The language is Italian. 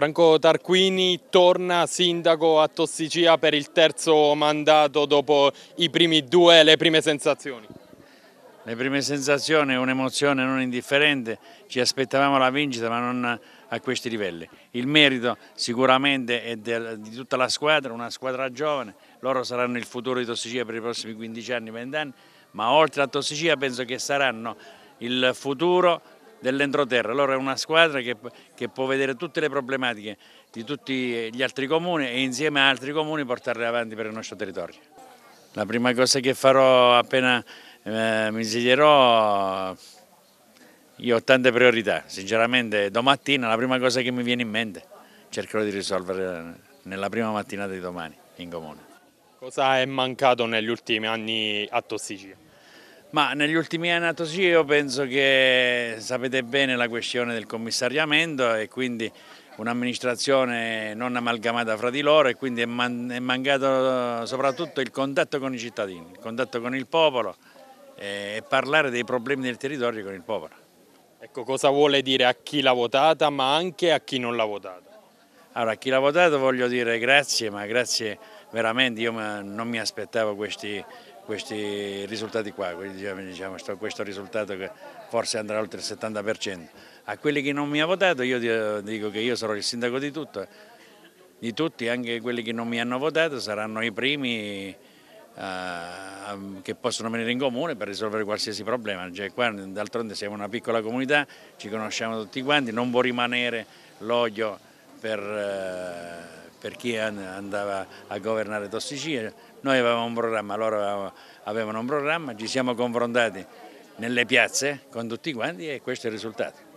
Franco Tarquini torna sindaco a Tossicia per il terzo mandato dopo i primi due, le prime sensazioni. Le prime sensazioni, un'emozione non indifferente, ci aspettavamo la vincita ma non a questi livelli. Il merito sicuramente è del, di tutta la squadra, una squadra giovane, loro saranno il futuro di Tossicia per i prossimi 15 anni, 20 anni, ma oltre a Tossicia penso che saranno il futuro dell'entroterra. Allora è una squadra che, che, può vedere tutte le problematiche di tutti gli altri comuni e insieme a altri comuni portarle avanti per il nostro territorio. La prima cosa che farò appena eh, mi siederò, io ho tante priorità, sinceramente domattina la prima cosa che mi viene in mente cercherò di risolvere nella prima mattinata di domani in comune. Cosa è mancato negli ultimi anni a Tossicia? Ma negli ultimi anni a Tosì io penso che sapete bene la questione del commissariamento e quindi un'amministrazione non amalgamata fra di loro e quindi è, man è, mancato soprattutto il contatto con i cittadini, il contatto con il popolo eh, e parlare dei problemi del territorio con il popolo. Ecco cosa vuole dire a chi l'ha votata ma anche a chi non l'ha votata? Allora a chi l'ha votata voglio dire grazie ma grazie veramente io non mi aspettavo questi, questi risultati qua, diciamo, questo risultato che forse andrà oltre il 70%. A quelli che non mi hanno votato io dico che io sarò il sindaco di tutto, di tutti, anche quelli che non mi hanno votato saranno i primi eh, che possono venire in comune per risolvere qualsiasi problema. Cioè, qua d'altronde siamo una piccola comunità, ci conosciamo tutti quanti, non può rimanere l'odio per eh, per chi andava a governare Tossicina. Noi avevamo un programma, loro avevano un programma, ci siamo confrontati nelle piazze con tutti quanti e questo è il risultato.